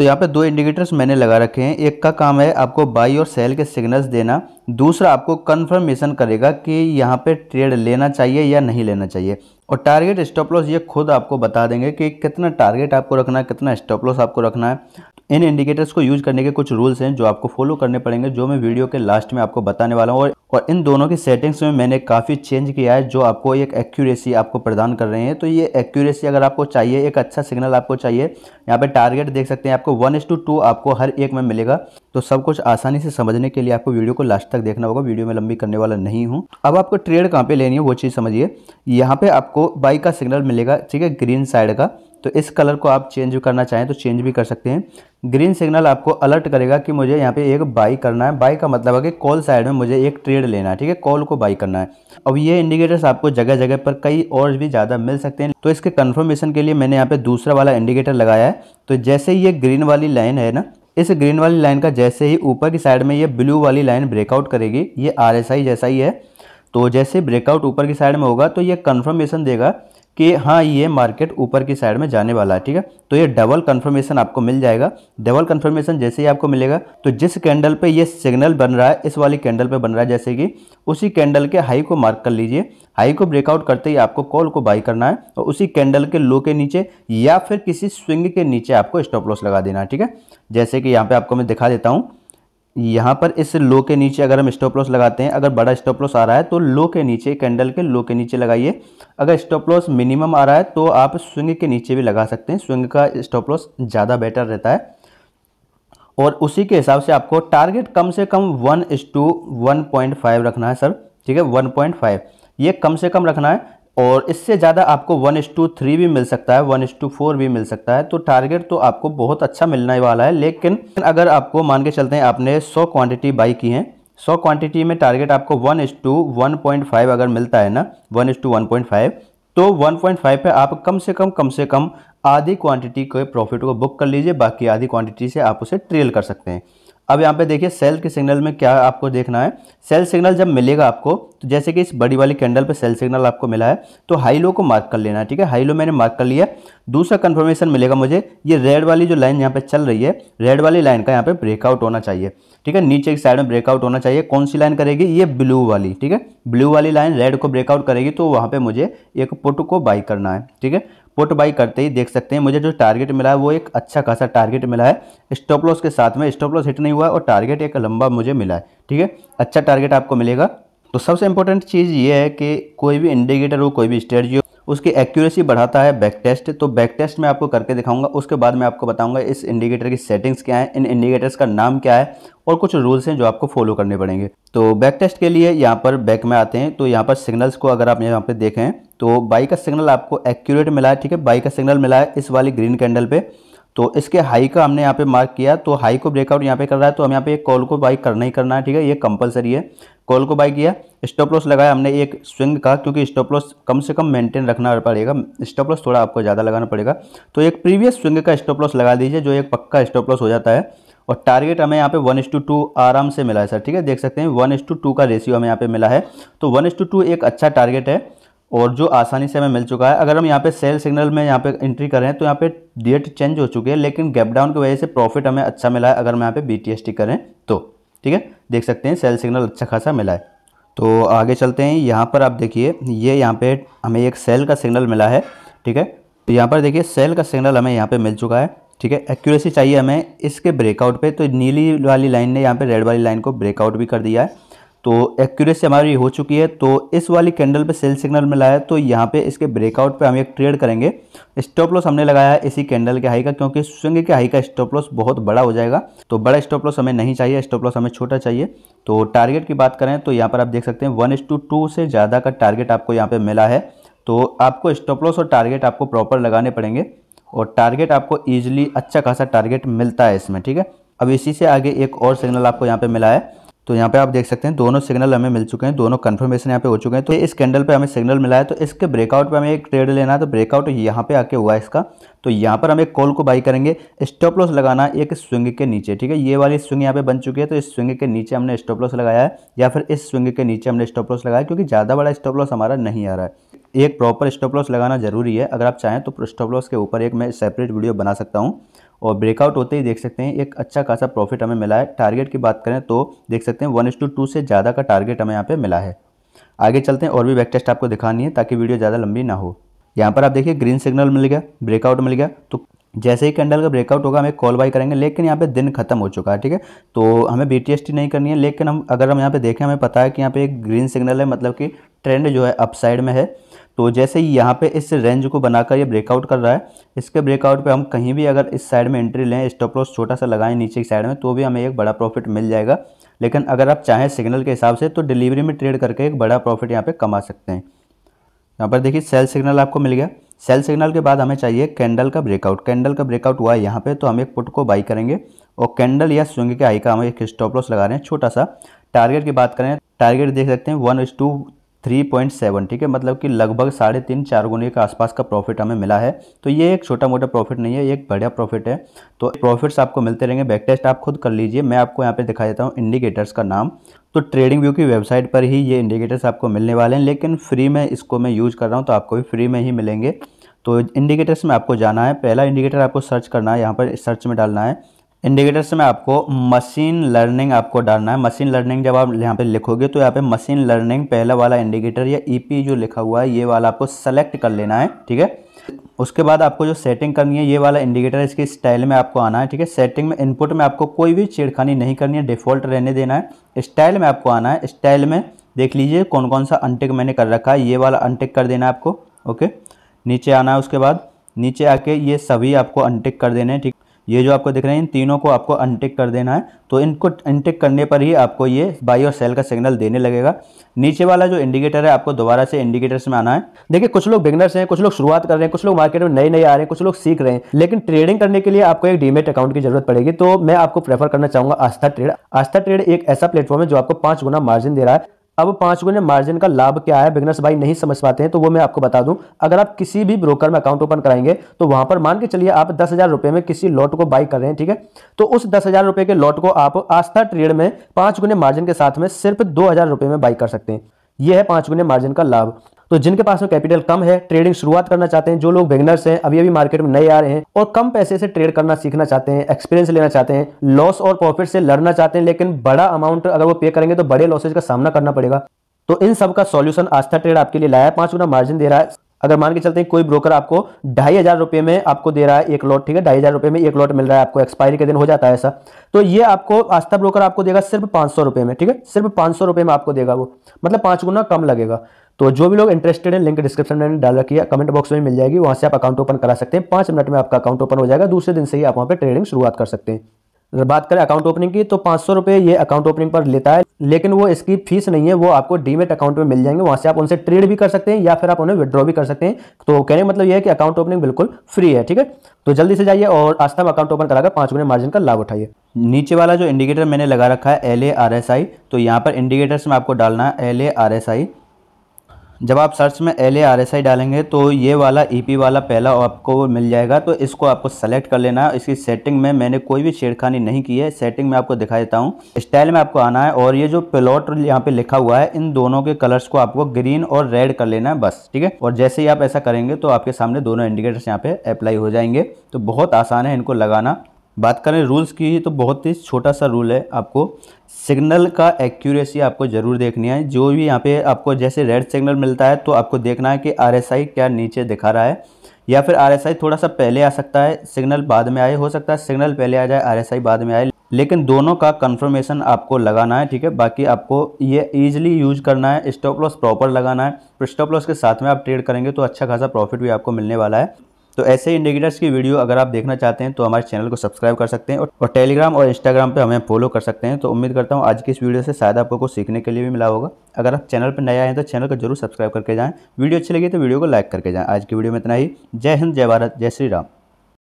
तो यहाँ पे दो इंडिकेटर्स मैंने लगा रखे हैं एक का काम है आपको बाई और सेल के सिग्नल्स देना दूसरा आपको कन्फर्मेशन करेगा कि यहाँ पे ट्रेड लेना चाहिए या नहीं लेना चाहिए और टारगेट स्टॉप लॉस ये खुद आपको बता देंगे कि कितना टारगेट आपको रखना है कितना स्टॉप लॉस आपको रखना है इन इंडिकेटर्स को यूज करने के कुछ रूल्स हैं जो आपको फॉलो करने पड़ेंगे जो मैं वीडियो के लास्ट में आपको बताने वाला हूँ और, इन दोनों की सेटिंग्स में मैंने काफ़ी चेंज किया है जो आपको एक एक्यूरेसी आपको प्रदान कर रहे हैं तो ये एक्यूरेसी अगर आपको चाहिए एक अच्छा सिग्नल आपको चाहिए यहाँ पे टारगेट देख सकते हैं आपको वन एस टू टू आपको हर एक में मिलेगा तो सब कुछ आसानी से समझने के लिए आपको वीडियो को लास्ट तक देखना होगा वीडियो में लंबी करने वाला नहीं हूँ अब आपको ट्रेड कहाँ पर लेनी है वो चीज़ समझिए यहाँ पर आपको बाइक का सिग्नल मिलेगा ठीक है ग्रीन साइड का तो इस कलर को आप चेंज करना चाहें तो चेंज भी कर सकते हैं ग्रीन सिग्नल आपको अलर्ट करेगा कि मुझे यहाँ पे एक बाई करना है बाई का मतलब है कि कॉल साइड में मुझे एक ट्रेड लेना है ठीक है कॉल को बाई करना है अब ये इंडिकेटर्स आपको जगह जगह पर कई और भी ज़्यादा मिल सकते हैं तो इसके कन्फर्मेशन के लिए मैंने यहाँ पे दूसरा वाला इंडिकेटर लगाया है तो जैसे ही ये ग्रीन वाली लाइन है ना इस ग्रीन वाली लाइन का जैसे ही ऊपर की साइड में ये ब्लू वाली लाइन ब्रेकआउट करेगी ये आर जैसा ही है तो जैसे ब्रेकआउट ऊपर की साइड में होगा तो ये कन्फर्मेशन देगा कि हाँ ये मार्केट ऊपर की साइड में जाने वाला है ठीक है तो ये डबल कंफर्मेशन आपको मिल जाएगा डबल कंफर्मेशन जैसे ही आपको मिलेगा तो जिस कैंडल पे ये सिग्नल बन रहा है इस वाली कैंडल पे बन रहा है जैसे कि उसी कैंडल के हाई को मार्क कर लीजिए हाई को ब्रेकआउट करते ही आपको कॉल को बाई करना है और उसी कैंडल के लो के नीचे या फिर किसी स्विंग के नीचे आपको स्टॉप लॉस लगा देना है ठीक है जैसे कि यहाँ पर आपको मैं दिखा देता हूँ यहाँ पर इस लो के नीचे अगर हम स्टॉप लॉस लगाते हैं अगर बड़ा स्टॉप लॉस आ रहा है तो लो के नीचे कैंडल के लो के नीचे लगाइए अगर स्टॉप लॉस मिनिमम आ रहा है तो आप स्विंग के नीचे भी लगा सकते हैं स्विंग का स्टॉप लॉस ज़्यादा बेटर रहता है और उसी के हिसाब से आपको टारगेट कम से कम one is to one point five रखना है सर ठीक है वन पॉइंट फाइव ये कम से कम रखना है और इससे ज़्यादा आपको वन एस टू थ्री भी मिल सकता है वन एस टू फोर भी मिल सकता है तो टारगेट तो आपको बहुत अच्छा मिलने वाला है लेकिन अगर आपको मान के चलते हैं आपने सौ क्वांटिटी बाई की है सौ क्वांटिटी में टारगेट आपको one is to one point five अगर मिलता है ना one is to one point five तो वन पॉइंट फाइव पर आप कम से कम कम से कम आधी क्वांटिटी के प्रॉफिट को बुक कर लीजिए बाकी आधी क्वांटिटी से आप उसे ट्रेल कर सकते हैं अब यहाँ पे देखिए सेल के सिग्नल में क्या आपको देखना है सेल सिग्नल जब मिलेगा आपको तो जैसे कि इस बड़ी वाली कैंडल पे सेल सिग्नल आपको मिला है तो हाई लो को मार्क कर लेना है ठीक है हाई लो मैंने मार्क कर लिया दूसरा कंफर्मेशन मिलेगा मुझे ये रेड वाली जो लाइन यहाँ पे चल रही है रेड वाली लाइन का यहाँ पे ब्रेकआउट होना चाहिए ठीक है नीचे की साइड में ब्रेकआउट होना चाहिए कौन सी लाइन करेगी ये ब्लू वाली ठीक है ब्लू वाली लाइन रेड को ब्रेकआउट करेगी तो वहाँ पे मुझे एक पुट को बाई करना है ठीक है पुट बाई करते ही देख सकते हैं मुझे जो टारगेट मिला है वो एक अच्छा खासा टारगेट मिला है स्टॉप लॉस के साथ में स्टॉप लॉस हिट नहीं हुआ और टारगेट एक लंबा मुझे मिला है ठीक है अच्छा टारगेट आपको मिलेगा तो सबसे इंपॉर्टेंट चीज़ ये है कि कोई भी इंडिकेटर हो कोई भी स्ट्रेटजी हो उसकी एक्यूरेसी बढ़ाता है बैक टेस्ट तो बैक टेस्ट मैं आपको करके दिखाऊंगा उसके बाद मैं आपको बताऊंगा इस इंडिकेटर की सेटिंग्स क्या है इन इंडिकेटर्स का नाम क्या है और कुछ रूल्स हैं जो आपको फॉलो करने पड़ेंगे तो बैक टेस्ट के लिए यहाँ पर बैक में आते हैं तो यहाँ पर सिग्नल्स को अगर आप यहाँ पर देखें तो बाइक का सिग्नल आपको एक्यूरेट मिला है ठीक है बाइक का सिग्नल मिला है इस वाली ग्रीन कैंडल पर तो इसके हाई का हमने यहाँ पे मार्क किया तो हाई को ब्रेकआउट यहाँ पे कर रहा है तो हम यहाँ पे कॉल को बाई करना ही करना है ठीक है ये कंपलसरी है कॉल को बाई किया स्टॉप लॉस लगाया हमने एक स्विंग का क्योंकि स्टॉप लॉस कम से कम मेंटेन रखना पड़ेगा स्टॉप लॉस थोड़ा आपको ज़्यादा लगाना पड़ेगा तो एक प्रीवियस स्विंग का स्टॉप लॉस लगा दीजिए जो एक पक्का स्टॉप लॉस हो जाता है और टारगेट हमें यहाँ पे वन इस टू टू आराम से मिला है सर ठीक है देख सकते हैं वन इस टू टू का रेशियो हमें यहाँ पे मिला है तो वन इस टू टू एक अच्छा टारगेट है और जो आसानी से हमें मिल चुका है अगर हम यहाँ पे सेल सिग्नल में यहाँ पे एंट्री करें तो यहाँ पे डेट चेंज हो चुकी है लेकिन गैप डाउन की वजह से प्रॉफिट हमें अच्छा मिला है अगर हम यहाँ पे बी करें तो ठीक है देख सकते हैं सेल सिग्नल अच्छा खासा मिला है तो आगे चलते हैं यहाँ पर आप देखिए ये यहाँ पर हमें एक सेल का सिग्नल मिला है ठीक है तो यहाँ पर देखिए सेल का सिग्नल हमें यहाँ पर मिल चुका है ठीक है एक्यूरेसी चाहिए हमें इसके ब्रेकआउट पर तो नीली वाली लाइन ने यहाँ पर रेड वाली लाइन को ब्रेकआउट भी कर दिया है तो एक्यूरेसी हमारी हो चुकी है तो इस वाली कैंडल पे सेल सिग्नल मिला है तो यहाँ पे इसके ब्रेकआउट पे हम एक ट्रेड करेंगे स्टॉप लॉस हमने लगाया है इसी कैंडल के हाई का क्योंकि स्विंग के हाई का स्टॉप लॉस बहुत बड़ा हो जाएगा तो बड़ा स्टॉप लॉस हमें नहीं चाहिए स्टॉप लॉस हमें छोटा चाहिए तो टारगेट की बात करें तो यहाँ पर आप देख सकते हैं वन से ज़्यादा का टारगेट आपको यहाँ पर मिला है तो आपको स्टॉप लॉस और टारगेट आपको प्रॉपर लगाने पड़ेंगे और टारगेट आपको ईजिली अच्छा खासा टारगेट मिलता है इसमें ठीक है अब इसी से आगे एक और सिग्नल आपको यहाँ पर मिला है तो यहाँ पे आप देख सकते हैं दोनों सिग्नल हमें मिल चुके हैं दोनों कंफर्मेशन यहाँ पे हो चुके हैं तो इस कैंडल पे हमें सिग्नल मिला है तो इसके ब्रेकआउट पे हमें एक ट्रेड लेना है तो ब्रेकआउट यहाँ पे आके हुआ है इसका तो यहाँ पर हम एक कॉल को बाई करेंगे स्टॉप लॉस लगाना एक स्विंग के नीचे ठीक है ये वाली स्विंग यहाँ पे बन चुकी है तो इस स्विंग के नीचे हमने स्टॉप लॉस लगाया है या फिर इस स्विंग के नीचे हमने स्टॉप लॉस लगाया क्योंकि ज़्यादा बड़ा स्टॉप लॉस हमारा नहीं आ रहा है एक प्रॉपर स्टॉप लॉस लगाना जरूरी है अगर आप चाहें तो स्टॉप लॉस के ऊपर एक मैं सेपरेट वीडियो बना सकता हूँ और ब्रेकआउट होते ही देख सकते हैं एक अच्छा खासा प्रॉफिट हमें मिला है टारगेट की बात करें तो देख सकते हैं वन एस टू टू से ज़्यादा का टारगेट हमें यहाँ पे मिला है आगे चलते हैं और भी बैकटेस्ट आपको दिखानी है ताकि वीडियो ज़्यादा लंबी ना हो यहाँ पर आप देखिए ग्रीन सिग्नल मिल गया ब्रेकआउट मिल गया तो जैसे ही कैंडल का ब्रेकआउट होगा हम एक कॉल बाई करेंगे लेकिन यहाँ पे दिन खत्म हो चुका है ठीक है तो हमें बी नहीं करनी है लेकिन हम अगर हम यहाँ पे देखें हमें पता है कि यहाँ पे एक ग्रीन सिग्नल है मतलब कि ट्रेंड जो है अपसाइड में है तो जैसे ही यहाँ पे इस रेंज को बनाकर ये ब्रेकआउट कर रहा है इसके ब्रेकआउट पे हम कहीं भी अगर इस साइड में एंट्री लें स्टॉप लॉस छोटा सा लगाएं नीचे की साइड में तो भी हमें एक बड़ा प्रॉफिट मिल जाएगा लेकिन अगर आप चाहें सिग्नल के हिसाब से तो डिलीवरी में ट्रेड करके एक बड़ा प्रॉफिट यहाँ पर कमा सकते हैं यहाँ पर देखिए सेल सिग्नल आपको मिल गया सेल सिग्नल के बाद हमें चाहिए कैंडल का ब्रेकआउट कैंडल का ब्रेकआउट हुआ है यहाँ पर तो हम एक पुट को बाई करेंगे और कैंडल या स्विंग के हाई का हम एक स्टॉप लॉस लगा रहे हैं छोटा सा टारगेट की बात करें टारगेट देख सकते हैं one is to three point seven ठीक है मतलब कि लगभग साढ़े तीन चार गुने के आसपास का प्रॉफिट हमें मिला है तो ये एक छोटा मोटा प्रॉफिट नहीं है ये एक बढ़िया प्रॉफिट है तो प्रॉफिट्स आपको मिलते रहेंगे बैक टेस्ट आप खुद कर लीजिए मैं आपको यहाँ पे दिखा देता हूँ इंडिकेटर्स का नाम तो ट्रेडिंग व्यू की वेबसाइट पर ही ये इंडिकेटर्स आपको मिलने वाले हैं लेकिन फ्री में इसको मैं यूज़ कर रहा हूँ तो आपको भी फ्री में ही मिलेंगे तो इंडिकेटर्स में आपको जाना है पहला इंडिकेटर आपको सर्च करना है यहाँ पर सर्च में डालना है इंडिकेटर से मैं आपको मशीन लर्निंग आपको डालना है मशीन लर्निंग जब आप यहाँ पे लिखोगे तो यहाँ पे मशीन लर्निंग पहला वाला इंडिकेटर या ईपी e जो लिखा हुआ है ये वाला आपको सेलेक्ट कर लेना है ठीक है उसके बाद आपको जो सेटिंग करनी है ये वाला इंडिकेटर इसके स्टाइल में आपको आना है ठीक है सेटिंग में इनपुट में आपको कोई भी छेड़खानी नहीं करनी है डिफ़ॉल्ट रहने देना है स्टाइल में आपको आना है स्टाइल में देख लीजिए कौन कौन सा अनटेक मैंने कर रखा है ये वाला अनटेक कर देना है आपको ओके नीचे आना है उसके बाद नीचे आके ये सभी आपको अनटेक कर देने हैं ठीक ये जो आपको दिख रहे हैं इन तीनों को आपको अनटिक कर देना है तो इनको अनटिक करने पर ही आपको ये बाई और सेल का सिग्नल देने लगेगा नीचे वाला जो इंडिकेटर है आपको दोबारा से इंडिकेटर्स में आना है देखिए कुछ लोग बिगनर्स हैं कुछ लोग शुरुआत कर रहे हैं कुछ लोग मार्केट में नए नए आ रहे हैं कुछ लोग सीख रहे हैं लेकिन ट्रेडिंग करने के लिए आपको एक डीमेट अकाउंट की जरूरत पड़ेगी तो मैं आपको प्रेफर करना चाहूंगा आस्था ट्रेड आस्था ट्रेड एक ऐसा प्लेटफॉर्म है जो आपको पांच गुना मार्जिन दे रहा है अब पांच गुने मार्जिन का लाभ क्या है बिगनर्स भाई नहीं समझ पाते हैं तो वो मैं आपको बता दूं अगर आप किसी भी ब्रोकर में अकाउंट ओपन कराएंगे तो वहां पर मान के चलिए आप दस हज़ार रुपए में किसी लॉट को बाई कर रहे हैं ठीक है तो उस दस हज़ार रुपए के लॉट को आप आस्था ट्रेड में पांच गुने मार्जिन के साथ में सिर्फ दो हज़ार रुपये में बाई कर सकते हैं यह है पांच गुने मार्जिन का लाभ तो जिनके पास में कैपिटल कम है ट्रेडिंग शुरुआत करना चाहते हैं जो लोग बिगनर्स हैं अभी अभी मार्केट में नए आ रहे हैं और कम पैसे से ट्रेड करना सीखना चाहते हैं एक्सपीरियंस लेना चाहते हैं लॉस और प्रॉफिट से लड़ना चाहते हैं लेकिन बड़ा अमाउंट अगर वो पे करेंगे तो बड़े लॉसेज का सामना करना पड़ेगा तो इन सब का सॉल्यूशन आस्था ट्रेड आपके लिए लाया है पांच गुना मार्जिन दे रहा है अगर मान के चलते हैं कोई ब्रोकर आपको ढाई हज़ार रुपये में आपको दे रहा है एक लॉट ठीक है ढाई हज़ार रुपये में एक लॉट मिल रहा है आपको एक्सपायरी के दिन हो जाता है ऐसा तो ये आपको आस्था ब्रोकर आपको देगा सिर्फ पांच सौ रुपये में ठीक है सिर्फ पांच सौ रुपये में आपको देगा वो मतलब पांच गुना कम लगेगा तो जो भी लोग इंटरेस्टेड हैं लिंक डिस्क्रिप्शन में डाल रखी है कमेंट बॉक्स में मिल जाएगी वहाँ से आप अकाउंट ओपन करा सकते हैं पाँच मिनट में आपका अकाउंट ओपन हो जाएगा दूसरे दिन से ही आप वहाँ पर ट्रेडिंग शुरुआत कर सकते हैं अगर बात करें अकाउंट ओपनिंग की तो पाँच सौ रुपये ये अकाउंट ओपनिंग पर लेता है लेकिन वो इसकी फीस नहीं है वो आपको डीमेट अकाउंट में मिल जाएंगे वहाँ से आप उनसे ट्रेड भी कर सकते हैं या फिर आप उन्हें विड्रॉ भी कर सकते हैं तो कहने मतलब ये है कि अकाउंट ओपनिंग बिल्कुल फ्री है ठीक है तो जल्दी से जाइए और आस्था में अकाउंट ओपन कराकर पाँच गुने मार्जिन का लाभ उठाइए नीचे वाला जो इंडिकेटर मैंने लगा रखा है L A R S I तो यहाँ पर इंडिकेटर्स में आपको डालना है L A R S I जब आप सर्च में L A R S I डालेंगे तो ये वाला ई e पी वाला पहला आपको मिल जाएगा तो इसको आपको सेलेक्ट कर लेना है इसकी सेटिंग में मैंने कोई भी छेड़खानी नहीं की है सेटिंग में आपको दिखा देता हूँ स्टाइल में आपको आना है और ये जो प्लॉट यहाँ पे लिखा हुआ है इन दोनों के कलर्स को आपको ग्रीन और रेड कर लेना है बस ठीक है और जैसे ही आप ऐसा करेंगे तो आपके सामने दोनों इंडिकेटर्स यहाँ पे अप्लाई हो जाएंगे तो बहुत आसान है इनको लगाना बात करें रूल्स की तो बहुत ही छोटा सा रूल है आपको सिग्नल का एक्यूरेसी आपको ज़रूर देखनी है जो भी यहाँ पे आपको जैसे रेड सिग्नल मिलता है तो आपको देखना है कि आरएसआई क्या नीचे दिखा रहा है या फिर आरएसआई थोड़ा सा पहले आ सकता है सिग्नल बाद में आए हो सकता है सिग्नल पहले आ जाए आर बाद में आए लेकिन दोनों का कंफर्मेशन आपको लगाना है ठीक है बाकी आपको ये ईजिली यूज करना है स्टॉप लॉस प्रॉपर लगाना है स्टॉप लॉस के साथ में आप ट्रेड करेंगे तो अच्छा खासा प्रॉफिट भी आपको मिलने वाला है तो ऐसे इंडिकेटर्स की वीडियो अगर आप देखना चाहते हैं तो हमारे चैनल को सब्सक्राइब कर सकते हैं और टेलीग्राम और इंस्टाग्राम पे हमें फॉलो कर सकते हैं तो उम्मीद करता हूँ आज की इस वीडियो से शायद आपको कुछ सीखने के लिए भी मिला होगा अगर आप चैनल पर नया हैं तो चैनल को जरूर सब्सक्राइब करके जाएँ वीडियो अच्छी लगी तो वीडियो को लाइक करके जाएँ आज की वीडियो में इतना ही जय हिंद जय भारत जय श्री राम